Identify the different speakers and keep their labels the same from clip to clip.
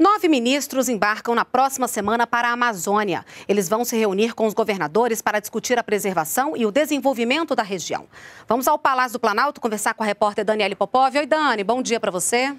Speaker 1: Nove ministros embarcam na próxima semana para a Amazônia. Eles vão se reunir com os governadores para discutir a preservação e o desenvolvimento da região. Vamos ao Palácio do Planalto conversar com a repórter Daniele Popov. Oi, Dani, bom dia para você.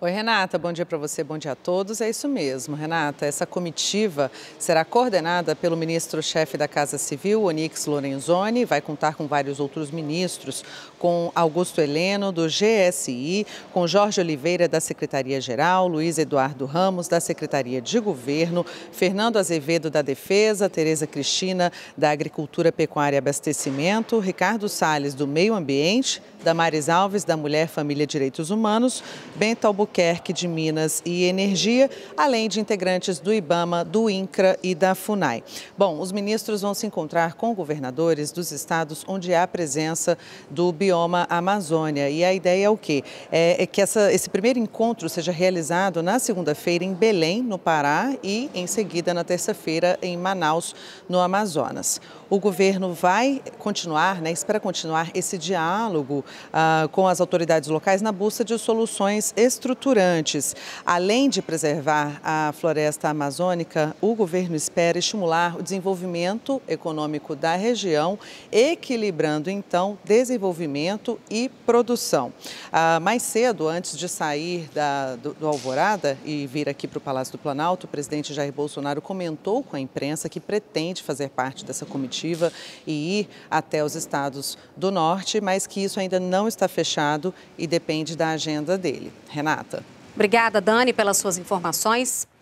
Speaker 2: Oi, Renata, bom dia para você, bom dia a todos. É isso mesmo, Renata. Essa comitiva será coordenada pelo ministro-chefe da Casa Civil, Onix Lorenzoni, vai contar com vários outros ministros, com Augusto Heleno, do GSI, com Jorge Oliveira, da Secretaria-Geral, Luiz Eduardo Ramos, da Secretaria de Governo, Fernando Azevedo, da Defesa, Tereza Cristina, da Agricultura, Pecuária e Abastecimento, Ricardo Salles, do Meio Ambiente, Damares Alves, da Mulher, Família e Direitos Humanos, Bento Albuquerque, Albuquerque de Minas e Energia, além de integrantes do IBAMA, do INCRA e da FUNAI. Bom, os ministros vão se encontrar com governadores dos estados onde há presença do bioma Amazônia. E a ideia é o quê? É, é, que essa, esse primeiro encontro seja realizado na segunda-feira em Belém, no Pará, e em seguida na terça-feira em Manaus, no Amazonas. O governo vai continuar, né, espera continuar esse diálogo ah, com as autoridades locais na busca de soluções estruturais estruturantes. Além de preservar a floresta amazônica, o governo espera estimular o desenvolvimento econômico da região, equilibrando então desenvolvimento e produção. Ah, mais cedo, antes de sair da, do, do Alvorada e vir aqui para o Palácio do Planalto, o presidente Jair Bolsonaro comentou com a imprensa que pretende fazer parte dessa comitiva e ir até os estados do norte, mas que isso ainda não está fechado e depende da agenda dele. Renata. Obrigada, Dani, pelas suas informações.